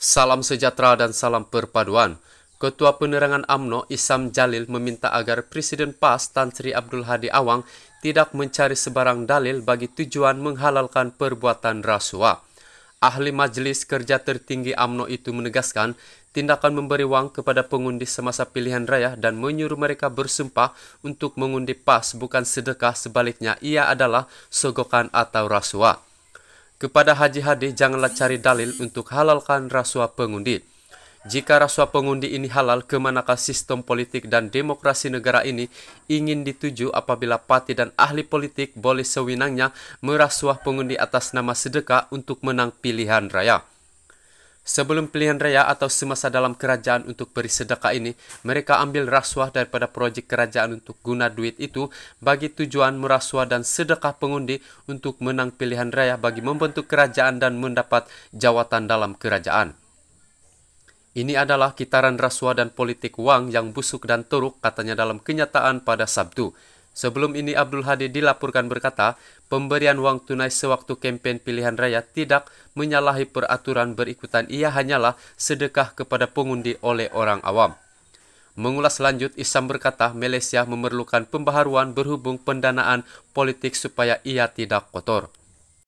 Salam sejahtera dan salam perpaduan. Ketua Penerangan AMNO Isam Jalil meminta agar Presiden PAS Tan Sri Abdul Hadi Awang tidak mencari sebarang dalil bagi tujuan menghalalkan perbuatan rasuah. Ahli Majlis Kerja Tertinggi AMNO itu menegaskan tindakan memberi wang kepada pengundi semasa pilihan raya dan menyuruh mereka bersumpah untuk mengundi PAS bukan sedekah sebaliknya ia adalah sogokan atau rasuah. Kepada Haji Hadi, janganlah cari dalil untuk halalkan rasuah pengundi. Jika rasuah pengundi ini halal, kemanakah sistem politik dan demokrasi negara ini ingin dituju apabila parti dan ahli politik boleh sewinangnya merasuah pengundi atas nama sedekah untuk menang pilihan raya? Sebelum pilihan raya atau semasa dalam kerajaan untuk beri sedekah ini, mereka ambil rasuah daripada projek kerajaan untuk guna duit itu bagi tujuan merasuah dan sedekah pengundi untuk menang pilihan raya bagi membentuk kerajaan dan mendapat jawatan dalam kerajaan. Ini adalah kitaran rasuah dan politik wang yang busuk dan teruk katanya dalam kenyataan pada Sabtu. Sebelum ini Abdul Hadi dilaporkan berkata, pemberian wang tunai sewaktu kempen pilihan raya tidak menyalahi peraturan berikutan ia hanyalah sedekah kepada pengundi oleh orang awam. Mengulas lanjut, Isam berkata Malaysia memerlukan pembaharuan berhubung pendanaan politik supaya ia tidak kotor.